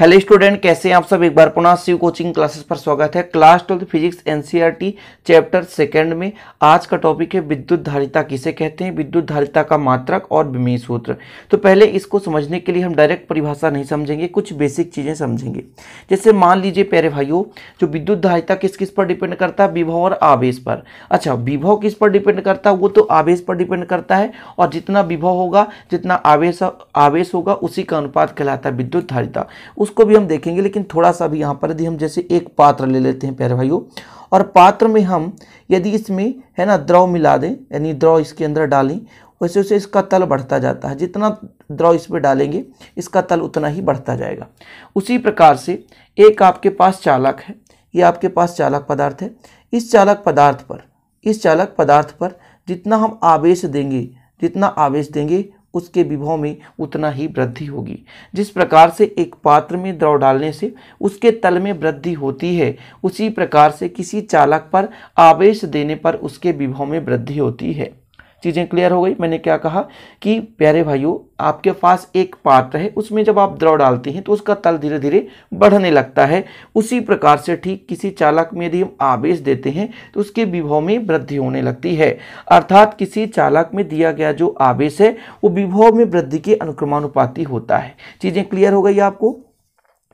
hello student कैसे हैं आप सब एक बार पुनः शिव कोचिंग क्लासेस पर स्वागत है class twelfth physics NCERT chapter second में आज का टॉपिक है विद्युत धारिता किसे कहते हैं विद्युत धारिता का मात्रक और विमेय सूत्र तो पहले इसको समझने के लिए हम डायरेक्ट परिभाषा नहीं समझेंगे कुछ बेसिक चीज़ें समझेंगे जैसे मान लीजिए प्यारे भाइयों जो विद्युत धारिता किस किस पर डिपेंड करता है विभव और आवेश पर अच्छा विभव किस पर डिपेंड करता है वो तो आवेश पर डिपेंड करता है और जितना विभव होगा जितना आवेश आवेश होगा उसी का अनुपात कहलाता है विद्युत धारिता उसको भी हम देखेंगे लेकिन थोड़ा सा भी यहाँ पर यदि हम जैसे एक पात्र ले लेते हैं प्यारे भाइयों और पात्र में हम यदि इसमें है ना द्रव मिला दें यानी द्रव इसके अंदर डालें वैसे वैसे इसका तल बढ़ता जाता है जितना द्रव इस पर डालेंगे इसका तल उतना ही बढ़ता जाएगा उसी प्रकार से एक आपके पास चालक है ये आपके पास चालक पदार्थ है इस चालक पदार्थ पर इस चालक पदार्थ पर जितना हम आवेश देंगे जितना आवेश देंगे उसके विभव में उतना ही वृद्धि होगी जिस प्रकार से एक पात्र में द्रव डालने से उसके तल में वृद्धि होती है उसी प्रकार से किसी चालक पर आवेश देने पर उसके विभव में वृद्धि होती है चीज़ें क्लियर हो गई मैंने क्या कहा कि प्यारे भाइयों आपके पास एक पात्र है उसमें जब आप द्रव डालते हैं तो उसका तल धीरे धीरे बढ़ने लगता है उसी प्रकार से ठीक किसी चालक में यदि हम आवेश देते हैं तो उसके विभव में वृद्धि होने लगती है अर्थात किसी चालक में दिया गया जो आवेश है वो विभव में वृद्धि के अनुक्रमानुपाती होता है चीज़ें क्लियर हो गई आपको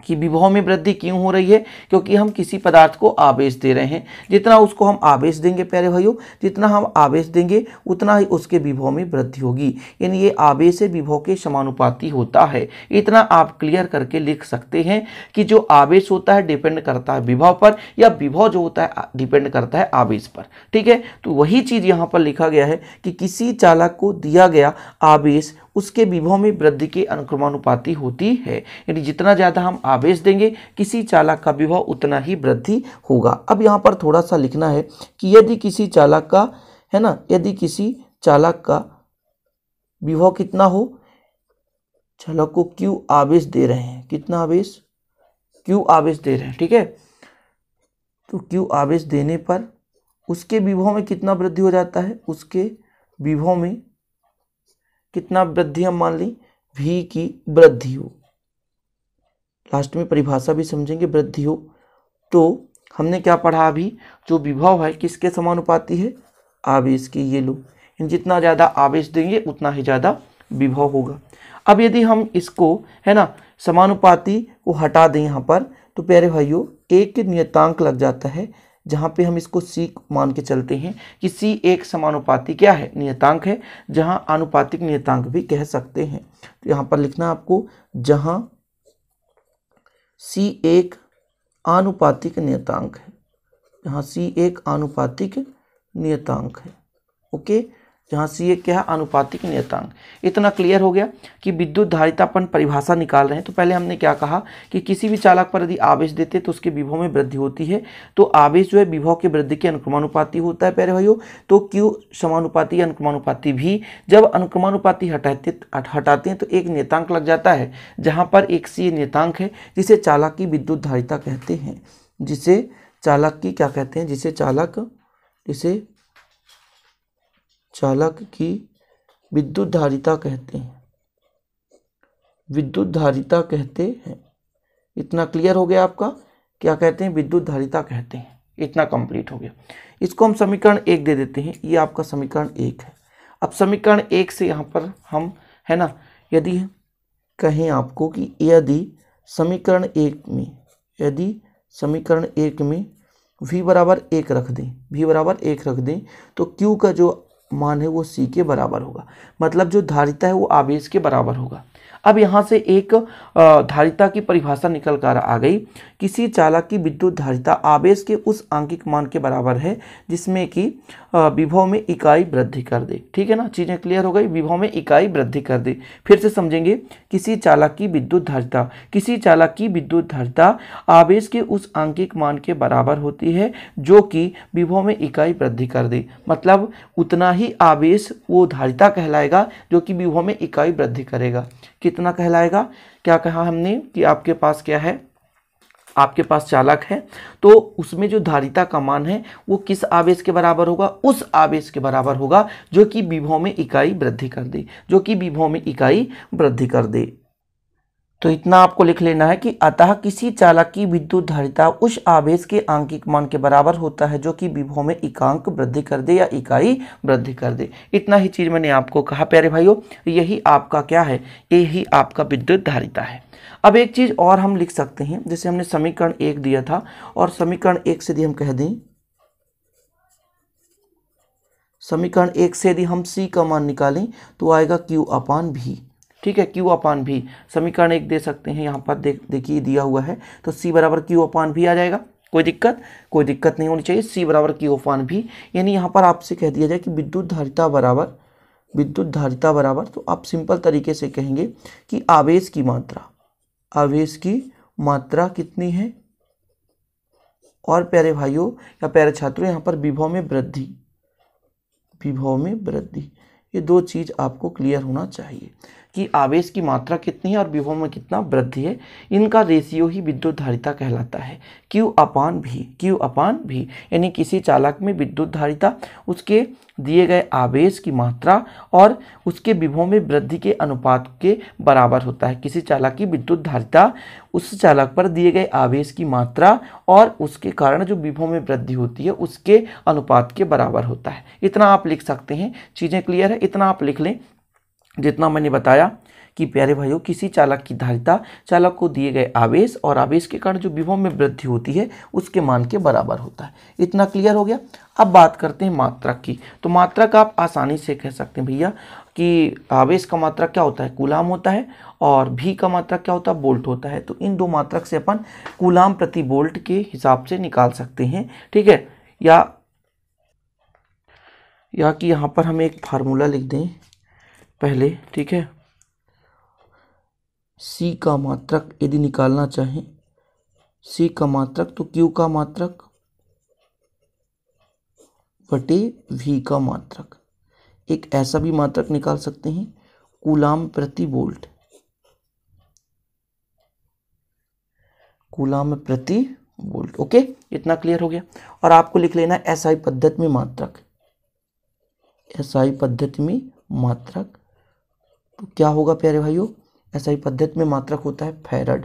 कि विभव में वृद्धि क्यों हो रही है क्योंकि हम किसी पदार्थ को आवेश दे रहे हैं जितना उसको हम आवेश देंगे प्यारे भाइयों जितना हम आवेश देंगे उतना ही उसके विभव में वृद्धि होगी यानी ये आवेश विभव के समानुपाती होता है इतना आप क्लियर करके लिख सकते हैं कि जो आवेश होता है डिपेंड करता है विभव पर या विभव जो होता है डिपेंड करता है आवेश पर ठीक है तो वही चीज़ यहाँ पर लिखा गया है कि किसी चालक को दिया गया आवेश उसके विभव में वृद्धि के अनुक्रमानुपाती होती है यानी जितना ज़्यादा हम आवेश देंगे किसी चालक का विभव उतना ही वृद्धि होगा अब यहाँ पर थोड़ा सा लिखना है कि यदि किसी चालक का है ना यदि किसी चालक का विभव कितना हो चालक को क्यू आवेश दे रहे हैं कितना आवेश क्यू आवेश दे रहे हैं ठीक है तो क्यू आवेश देने पर उसके विभव में कितना वृद्धि हो जाता है उसके विभव में कितना वृद्धि हम मान ली वी की वृद्धि हो लास्ट में परिभाषा भी समझेंगे वृद्धि हो तो हमने क्या पढ़ा अभी जो विभव है किसके समानुपाती है आवेश की ये लो जितना ज़्यादा आवेश देंगे उतना ही ज़्यादा विभव होगा अब यदि हम इसको है ना समानुपाती को हटा दें यहाँ पर तो प्यारे भाइयों एक नियतांक लग जाता है जहाँ पे हम इसको सी मान के चलते हैं कि सी एक समानुपाती क्या है नियतांक है जहाँ आनुपातिक नियतांक भी कह सकते हैं तो यहाँ पर लिखना आपको जहाँ सी एक आनुपातिक नियतांक है जहाँ सी एक आनुपातिक नियतांक है ओके जहाँ से ये क्या है अनुपातिक नियतांक इतना क्लियर हो गया कि विद्युत धारितापन परिभाषा निकाल रहे हैं तो पहले हमने क्या कहा कि किसी भी चालक पर यदि आवेश देते तो उसके विभव में वृद्धि होती है तो आवेश जो है विभव के वृद्धि के अनुक्रमानुपाति होता है प्यारे भाइयों तो क्यू समानुपाति या अनुक्रमानुपाति भी जब अनुक्रमानुपाति हटाते हटाते हैं तो एक नियतांक लग जाता है जहाँ पर एक सी नियतांक है जिसे चालक की विद्युत धारिता कहते हैं जिसे चालक की क्या कहते हैं जिसे चालक जिसे चालक की विद्युत धारिता कहते हैं विद्युत धारिता कहते हैं इतना क्लियर हो गया आपका क्या कहते हैं विद्युत धारिता कहते हैं इतना कंप्लीट हो गया इसको हम समीकरण एक दे देते हैं ये आपका समीकरण एक है अब समीकरण एक से यहाँ पर हम है ना यदि कहें आपको कि यदि समीकरण एक में यदि समीकरण एक में v बराबर एक रख दें v बराबर एक रख दें तो q का जो मान है वो सी के बराबर होगा मतलब जो धारिता है वो आवेश के बराबर होगा अब यहाँ से एक धारिता की परिभाषा निकल कर आ गई किसी चालक की विद्युत धारिता आवेश के उस आंकिक मान के बराबर है जिसमें कि विभव में इकाई वृद्धि कर दे ठीक है ना चीज़ें क्लियर हो गई विभव में इकाई वृद्धि कर दे फिर से समझेंगे किसी चालक की विद्युत धारिता किसी चालक की विद्युत धारिता आवेश के उस आंकिक मान के बराबर होती है जो कि विभव में इकाई वृद्धि कर दे मतलब उतना ही आवेश वो धारिता कहलाएगा जो कि विभव में इकाई वृद्धि करेगा कितना कितना कहलाएगा क्या कहा हमने कि आपके पास क्या है आपके पास चालक है तो उसमें जो धारिता का मान है वो किस आवेश के बराबर होगा उस आवेश के बराबर होगा जो कि विभव में इकाई वृद्धि कर दे जो कि विभव में इकाई वृद्धि कर दे तो इतना आपको लिख लेना है कि अतः किसी चालक की विद्युत धारिता उस आवेश के आंकिक मान के बराबर होता है जो कि विभव में एकांक वृद्धि कर दे या इकाई वृद्धि कर दे इतना ही चीज़ मैंने आपको कहा प्यारे भाइयों यही आपका क्या है यही आपका विद्युत धारिता है अब एक चीज़ और हम लिख सकते हैं जैसे हमने समीकरण एक दिया था और समीकरण एक से यदि हम कह दें समीकरण एक से यदि हम सी का मान निकालें तो आएगा क्यू अपान भी ठीक है क्यू अपान भी समीकरण एक दे सकते हैं यहाँ पर देख देखिए दिया हुआ है तो सी बराबर क्यू अपान भी आ जाएगा कोई दिक्कत कोई दिक्कत नहीं होनी चाहिए सी बराबर क्यू अपान भी यानी यहाँ पर आपसे कह दिया जाए कि विद्युत धारिता बराबर विद्युत धारिता बराबर तो आप सिंपल तरीके से कहेंगे कि आवेश की मात्रा आवेश की मात्रा कितनी है और प्यारे भाइयों या प्यारे छात्रों यहाँ पर विभव में वृद्धि विभव में वृद्धि ये दो चीज़ आपको क्लियर होना चाहिए कि आवेश की मात्रा कितनी है और विभव में कितना वृद्धि है इनका रेशियो ही विद्युत धारिता कहलाता है क्यू अपान भी क्यू अपान भी यानी किसी चालक में विद्युत धारिता उसके दिए गए आवेश की मात्रा और उसके विभव में वृद्धि के अनुपात के बराबर होता है किसी चालक की विद्युत धारिता उस चालक पर दिए गए आवेश की मात्रा और उसके कारण जो विभव में वृद्धि होती है उसके अनुपात के बराबर होता है इतना आप लिख सकते हैं चीज़ें क्लियर है इतना आप लिख लें जितना मैंने बताया कि प्यारे भाइयों किसी चालक की धारिता चालक को दिए गए आवेश और आवेश के कारण जो विभव में वृद्धि होती है उसके मान के बराबर होता है इतना क्लियर हो गया अब बात करते हैं मात्रा की तो मात्रा का आप आसानी से कह सकते हैं भैया कि आवेश का मात्रा क्या होता है कुलाम होता है और भी का मात्रा क्या होता है बोल्ट होता है तो इन दो मात्रक से अपन कुलाम प्रति बोल्ट के हिसाब से निकाल सकते हैं ठीक है या या कि यहाँ पर हम एक फार्मूला लिख दें पहले ठीक है सी का मात्रक यदि निकालना चाहें सी का मात्रक तो क्यू का मात्रक बटे वी का मात्रक एक ऐसा भी मात्रक निकाल सकते हैं कुलाम प्रति वोल्ट कुलाम प्रति वोल्ट ओके इतना क्लियर हो गया और आपको लिख लेना एसआई पद्धति में मात्रक एसआई पद्धति में मात्रक तो क्या होगा प्यारे भाइयों ऐसा ही पद्धति में मात्रक होता है फैरड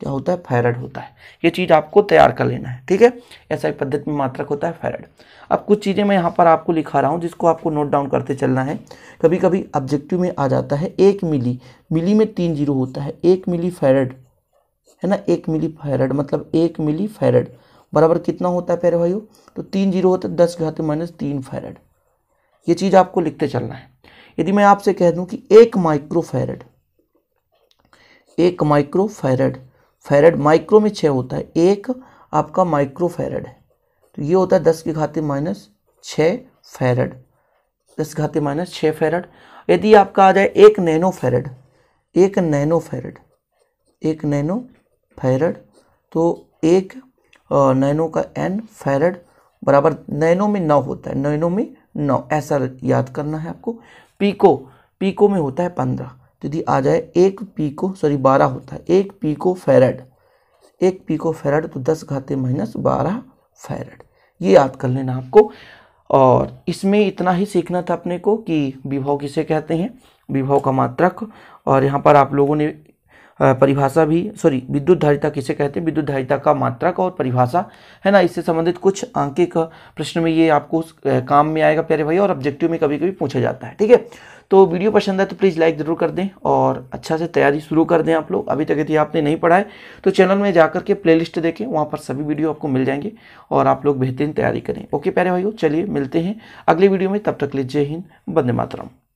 क्या होता है फैरड होता है ये चीज़ आपको तैयार कर लेना है ठीक है ऐसा ही पद्धति में मात्रक होता है फैरड अब कुछ चीज़ें मैं यहाँ पर आपको लिखा रहा हूँ जिसको आपको नोट डाउन करते चलना है कभी कभी ऑब्जेक्टिव में आ जाता है एक मिली मिली में तीन जीरो होता है एक मिली फैरड है ना एक मिली फैरड मतलब एक मिली फैरड बराबर कितना होता है प्यारे भाइयों तो तीन जीरो होता है दस घाते माइनस तीन फैरड ये चीज़ आपको लिखते चलना है यदि मैं आपसे कह दूं कि एक माइक्रोफेरेड एक माइक्रोफेरेड फेरेड माइक्रो में छः होता है एक आपका माइक्रोफेरेड है तो ये होता है दस की घाते माइनस छः फेरेड दस की घाते माइनस छः फेरेड यदि आपका आ जाए एक नैनो फेरेड एक नैनो फेरेड एक नैनो फेरेड तो एक नैनो का एन फेरेड बराबर नैनो में नौ होता है नैनो में नौ ऐसा याद करना है आपको पीको पीको में होता है पंद्रह तो यदि आ जाए एक पीको सॉरी बारह होता है एक पीको फेरेड एक पीको फेरेड तो दस घाते माइनस बारह फेरेड ये याद कर लेना आपको और इसमें इतना ही सीखना था अपने को कि विभव किसे कहते हैं विभव का मात्रक और यहाँ पर आप लोगों ने परिभाषा भी सॉरी विद्युत धारिता किसे कहते हैं विद्युत धारिता का मात्रक और परिभाषा है ना इससे संबंधित कुछ आंकिक प्रश्न में ये आपको काम में आएगा प्यारे भाई और ऑब्जेक्टिव में कभी कभी पूछा जाता है ठीक है तो वीडियो पसंद है तो प्लीज़ लाइक ज़रूर कर दें और अच्छा से तैयारी शुरू कर दें आप लोग अभी तक यदि आपने नहीं पढ़ा है तो चैनल में जाकर के प्लेलिस्ट देखें वहाँ पर सभी वीडियो आपको मिल जाएंगे और आप लोग बेहतरीन तैयारी करें ओके प्यारे भाइयों चलिए मिलते हैं अगले वीडियो में तब तक लीजिए जय हिंद बंदे मातरम